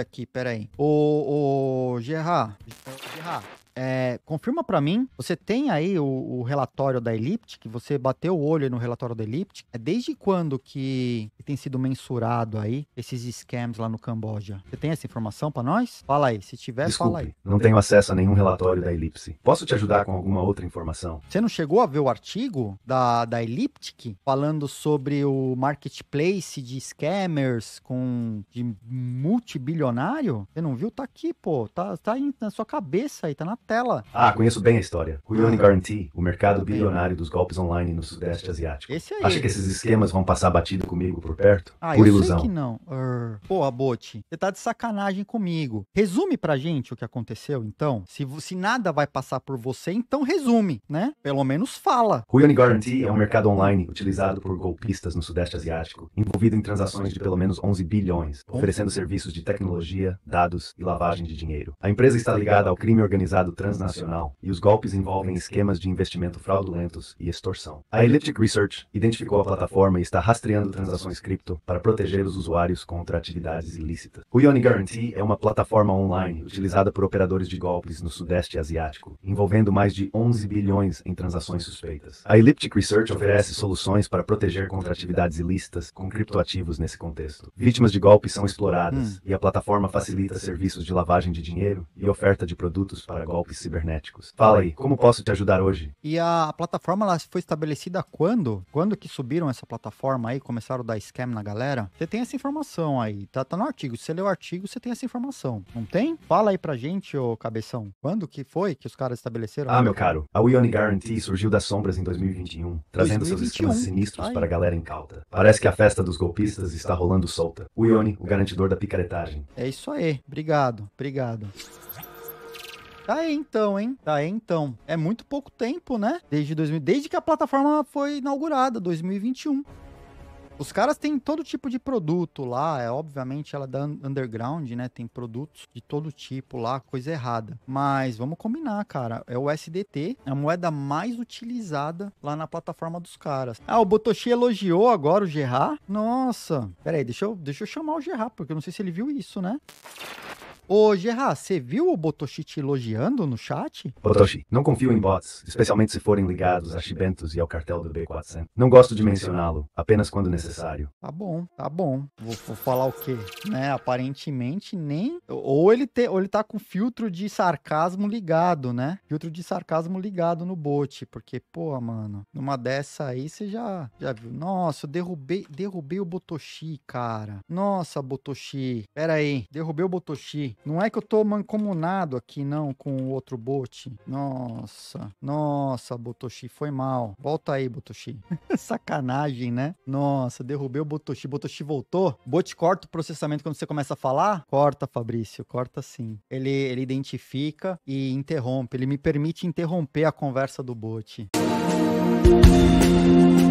aqui, peraí. Ô, ô, Gerard. Então, Gerard. É, confirma para mim, você tem aí o, o, relatório da Elliptic, você bateu o olho no relatório da Elliptic, é desde quando que tem sido mensurado aí esses scams lá no Camboja? Você tem essa informação para nós? Fala aí, se tiver, Desculpe, fala aí. não tenho acesso a nenhum relatório da Elipse. Posso te ajudar com alguma outra informação? Você não chegou a ver o artigo da, da Elliptic falando sobre o marketplace de scammers com de multibilionário? Você não viu? Tá aqui, pô, tá, tá na sua cabeça aí, tá na tela. Ah, conheço bem a história. William ah. Guarantee, o mercado bilionário né? dos golpes online no Sudeste Asiático. Esse aí. Acha que esses esquemas vão passar batido comigo por perto? Ah, por eu ilusão. sei que não. Uh, pô, Abote, você tá de sacanagem comigo. Resume pra gente o que aconteceu, então. Se, se nada vai passar por você, então resume, né? Pelo menos fala. William Guarantee é um mercado online utilizado por golpistas no Sudeste Asiático, envolvido em transações de pelo menos 11 bilhões, oferecendo serviços de tecnologia, dados e lavagem de dinheiro. A empresa está ligada ao crime organizado transnacional, e os golpes envolvem esquemas de investimento fraudulentos e extorsão. A Elliptic Research identificou a plataforma e está rastreando transações cripto para proteger os usuários contra atividades ilícitas. O Yoni Guarantee é uma plataforma online utilizada por operadores de golpes no Sudeste Asiático, envolvendo mais de 11 bilhões em transações suspeitas. A Elliptic Research oferece soluções para proteger contra atividades ilícitas com criptoativos nesse contexto. Vítimas de golpes são exploradas hum. e a plataforma facilita serviços de lavagem de dinheiro e oferta de produtos para golpes golpes cibernéticos. Fala aí, como posso te ajudar hoje? E a plataforma ela foi estabelecida quando? Quando que subiram essa plataforma aí, começaram a dar scam na galera? Você tem essa informação aí, tá, tá no artigo. Se você leu o artigo, você tem essa informação. Não tem? Fala aí pra gente, ô cabeção. Quando que foi que os caras estabeleceram? Ah, meu caro, a Weony Guarantee surgiu das sombras em 2021, trazendo 2021. seus esquemas sinistros Ai. para a galera incauta. Parece que a festa dos golpistas está rolando solta. O Ione, o garantidor da picaretagem. É isso aí. Obrigado, obrigado. Tá então, hein? Tá então. É muito pouco tempo, né? Desde 2000, desde que a plataforma foi inaugurada, 2021. Os caras têm todo tipo de produto lá, é obviamente ela é da underground, né? Tem produtos de todo tipo lá, coisa errada. Mas vamos combinar, cara. É o SDT, é a moeda mais utilizada lá na plataforma dos caras. Ah, o Botoshi elogiou agora o Gerard? Nossa. Pera aí, deixa eu, deixa eu chamar o Gerard, porque eu não sei se ele viu isso, né? Ô, Gerard, você viu o Botoshi te elogiando no chat? Botoshi, não confio em bots, especialmente se forem ligados a Chibentos e ao cartel do B400. Não gosto de mencioná-lo, apenas quando necessário. Tá bom, tá bom. Vou, vou falar o quê? Né, aparentemente nem... Ou ele, te, ou ele tá com filtro de sarcasmo ligado, né? Filtro de sarcasmo ligado no bot, porque, pô, mano, numa dessa aí você já, já viu. Nossa, eu derrubei, derrubei o Botoshi, cara. Nossa, Botoshi. Pera aí, derrubei o Botoshi. Não é que eu tô mancomunado aqui, não, com o outro bot. Nossa, nossa, Botoshi, foi mal. Volta aí, Botoshi. Sacanagem, né? Nossa, derrubei o Botoshi. Botoshi voltou. Bot corta o processamento quando você começa a falar? Corta, Fabrício, corta sim. Ele, ele identifica e interrompe. Ele me permite interromper a conversa do bot. Música